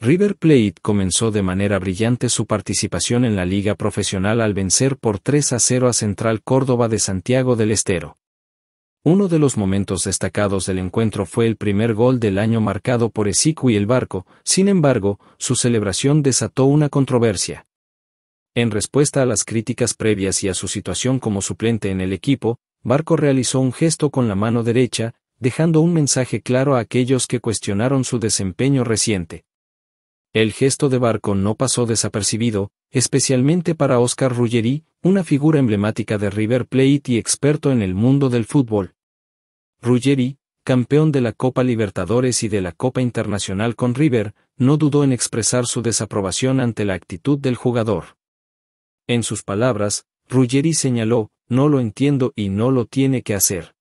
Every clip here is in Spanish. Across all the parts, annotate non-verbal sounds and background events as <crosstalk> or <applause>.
River Plate comenzó de manera brillante su participación en la liga profesional al vencer por 3 a 0 a Central Córdoba de Santiago del Estero. Uno de los momentos destacados del encuentro fue el primer gol del año marcado por Esicu y el Barco, sin embargo, su celebración desató una controversia. En respuesta a las críticas previas y a su situación como suplente en el equipo, Barco realizó un gesto con la mano derecha, dejando un mensaje claro a aquellos que cuestionaron su desempeño reciente. El gesto de Barco no pasó desapercibido, especialmente para Oscar Ruggeri, una figura emblemática de River Plate y experto en el mundo del fútbol. Ruggeri, campeón de la Copa Libertadores y de la Copa Internacional con River, no dudó en expresar su desaprobación ante la actitud del jugador. En sus palabras, Ruggeri señaló, no lo entiendo y no lo tiene que hacer.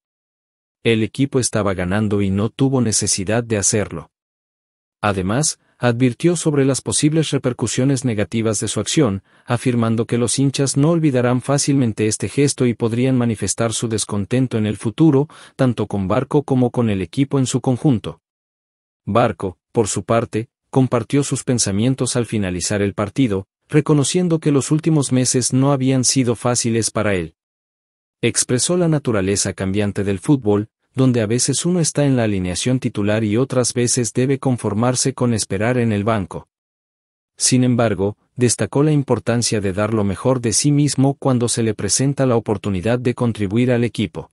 El equipo estaba ganando y no tuvo necesidad de hacerlo. Además, advirtió sobre las posibles repercusiones negativas de su acción, afirmando que los hinchas no olvidarán fácilmente este gesto y podrían manifestar su descontento en el futuro, tanto con Barco como con el equipo en su conjunto. Barco, por su parte, compartió sus pensamientos al finalizar el partido, reconociendo que los últimos meses no habían sido fáciles para él. Expresó la naturaleza cambiante del fútbol, donde a veces uno está en la alineación titular y otras veces debe conformarse con esperar en el banco. Sin embargo, destacó la importancia de dar lo mejor de sí mismo cuando se le presenta la oportunidad de contribuir al equipo.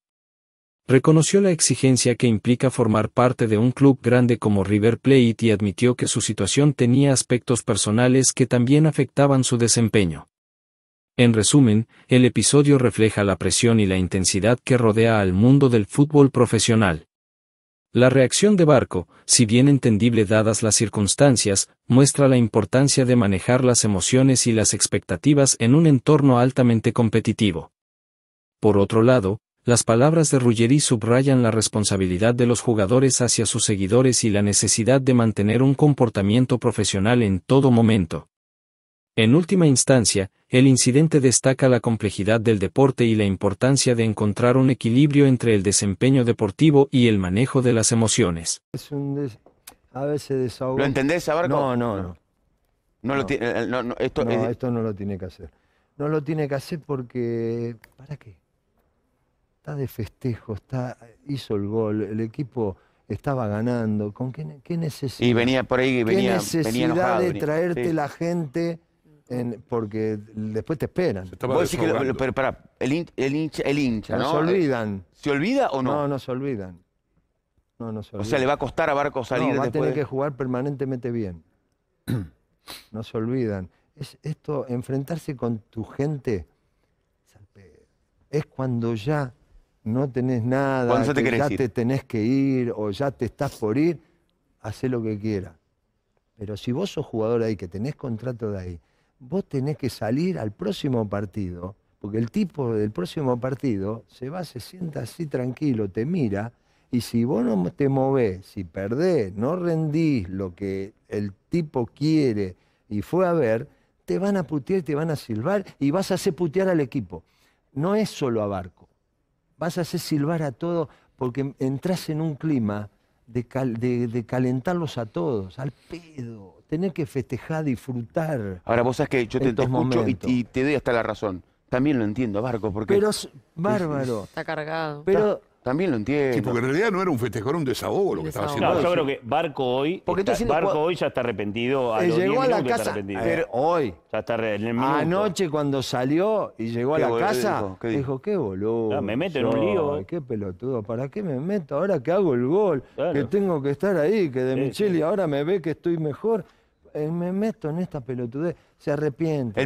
Reconoció la exigencia que implica formar parte de un club grande como River Plate y admitió que su situación tenía aspectos personales que también afectaban su desempeño. En resumen, el episodio refleja la presión y la intensidad que rodea al mundo del fútbol profesional. La reacción de Barco, si bien entendible dadas las circunstancias, muestra la importancia de manejar las emociones y las expectativas en un entorno altamente competitivo. Por otro lado, las palabras de Ruggeri subrayan la responsabilidad de los jugadores hacia sus seguidores y la necesidad de mantener un comportamiento profesional en todo momento. En última instancia, el incidente destaca la complejidad del deporte y la importancia de encontrar un equilibrio entre el desempeño deportivo y el manejo de las emociones. ¿Lo entendés, Abarco? No, no, no. lo eh, esto, no lo tiene que hacer. No lo tiene que hacer porque... ¿Para qué? Está de festejo, está, hizo el gol, el equipo estaba ganando. ¿Con qué, necesidad? Y venía por ahí, venía, de traerte la gente porque después te esperan. pero pará, el, el hincha, ¿no? se olvidan. ¿Se olvida o no? No, no se olvidan. O sea, le va a costar a Barco salir no, va a tener que jugar permanentemente bien. <clears throat> No se olvidan. esto, enfrentarse con tu gente es cuando ya no tenés nada, ya te tenés que ir o ya te estás por ir, hace lo que quiera Pero si vos sos jugador ahí, que tenés contrato de ahí, vos tenés que salir al próximo partido, porque el tipo del próximo partido se va, se sienta así tranquilo, te mira, y si vos no te movés, si perdés, no rendís lo que el tipo quiere y fue a ver, te van a putear, te van a silbar y vas a hacer putear al equipo. No es solo a Barco, vas a hacer silbar a todo porque entras en un clima de calentarlos a todos, al pedo, Tener que festejar, disfrutar. Ahora vos sabés que yo te, te escucho y, te doy hasta la razón. También lo entiendo, Barco, porque... Pero es bárbaro. Está cargado. Pero... También lo entiendo. Sí, porque en realidad no era un festejo, era un desahogo lo que estaba haciendo. No, yo creo que Barco hoy. Porque Barco hoy ya está arrepentido. A eh, llegó a la casa. hoy. Ya está en el Anoche cuando salió y llegó a la casa, dijo? ¿Qué boludo. me meto en un lío. Eh". qué pelotudo, ¿para qué me meto? Ahora que hago el gol, que tengo que estar ahí, que de sí, ahora me ve que estoy mejor. Eh, me meto en esta pelotudez, se arrepiente.